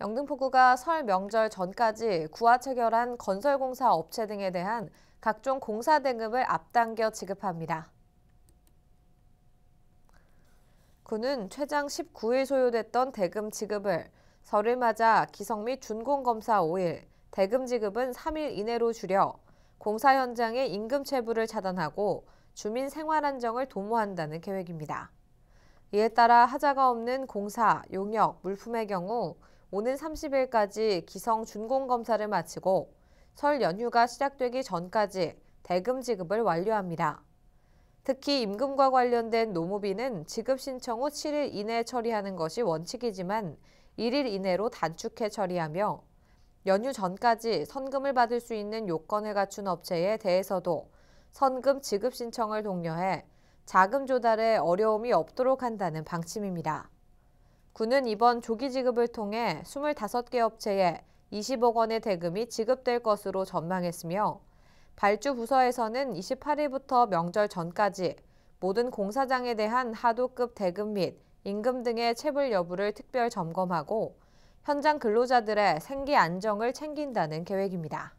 영등포구가 설 명절 전까지 구하 체결한 건설공사 업체 등에 대한 각종 공사 대금을 앞당겨 지급합니다. 구는 최장 19일 소요됐던 대금 지급을 설을 맞아 기성 및 준공검사 5일, 대금 지급은 3일 이내로 줄여 공사 현장의 임금 체불을 차단하고 주민 생활 안정을 도모한다는 계획입니다. 이에 따라 하자가 없는 공사, 용역, 물품의 경우 오는 30일까지 기성 준공검사를 마치고 설 연휴가 시작되기 전까지 대금 지급을 완료합니다. 특히 임금과 관련된 노무비는 지급 신청 후 7일 이내 처리하는 것이 원칙이지만 1일 이내로 단축해 처리하며 연휴 전까지 선금을 받을 수 있는 요건을 갖춘 업체에 대해서도 선금 지급 신청을 독려해 자금 조달에 어려움이 없도록 한다는 방침입니다. 군은 이번 조기 지급을 통해 25개 업체에 20억 원의 대금이 지급될 것으로 전망했으며 발주 부서에서는 28일부터 명절 전까지 모든 공사장에 대한 하도급 대금 및 임금 등의 체불 여부를 특별 점검하고 현장 근로자들의 생계 안정을 챙긴다는 계획입니다.